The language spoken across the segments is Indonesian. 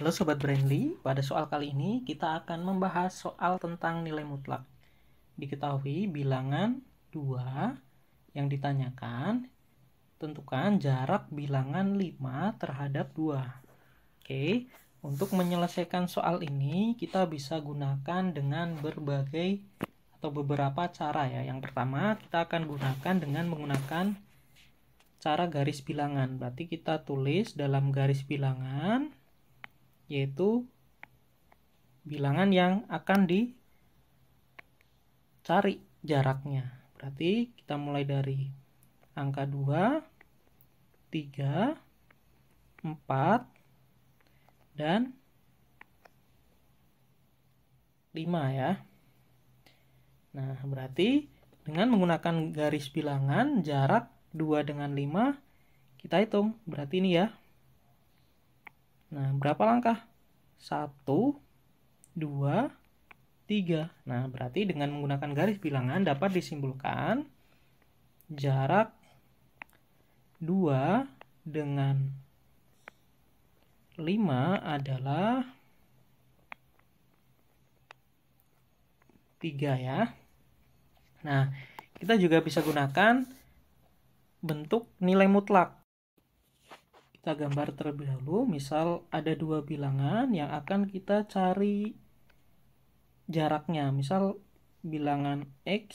Halo Sobat Brandly, pada soal kali ini kita akan membahas soal tentang nilai mutlak. Diketahui bilangan 2 yang ditanyakan, tentukan jarak bilangan 5 terhadap 2. Oke, untuk menyelesaikan soal ini kita bisa gunakan dengan berbagai atau beberapa cara ya. Yang pertama kita akan gunakan dengan menggunakan cara garis bilangan. Berarti kita tulis dalam garis bilangan yaitu bilangan yang akan dicari jaraknya. Berarti kita mulai dari angka 2, 3, 4, dan 5 ya. Nah, berarti dengan menggunakan garis bilangan jarak 2 dengan 5 kita hitung. Berarti ini ya Nah, berapa langkah? satu dua tiga Nah, berarti dengan menggunakan garis bilangan dapat disimpulkan jarak dua dengan lima adalah tiga ya. Nah, kita juga bisa gunakan bentuk nilai mutlak kita gambar terlebih dahulu misal ada dua bilangan yang akan kita cari jaraknya misal bilangan X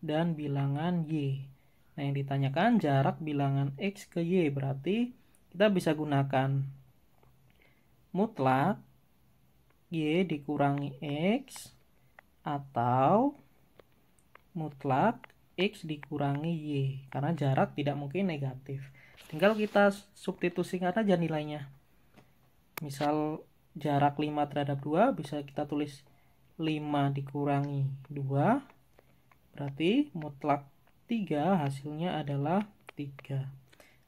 dan bilangan Y nah yang ditanyakan jarak bilangan X ke Y berarti kita bisa gunakan mutlak Y dikurangi X atau mutlak X dikurangi Y karena jarak tidak mungkin negatif tinggal kita substitusi aja nilainya misal jarak 5 terhadap 2 bisa kita tulis 5 dikurangi 2 berarti mutlak 3 hasilnya adalah 3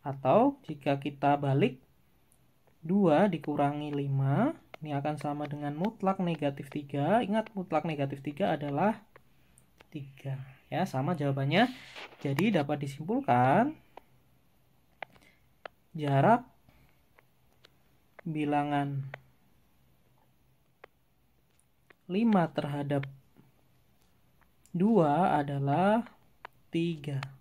atau jika kita balik 2 dikurangi 5 ini akan sama dengan mutlak negatif 3 ingat mutlak negatif 3 adalah 3 ya sama jawabannya jadi dapat disimpulkan jarak bilangan 5 terhadap 2 adalah 3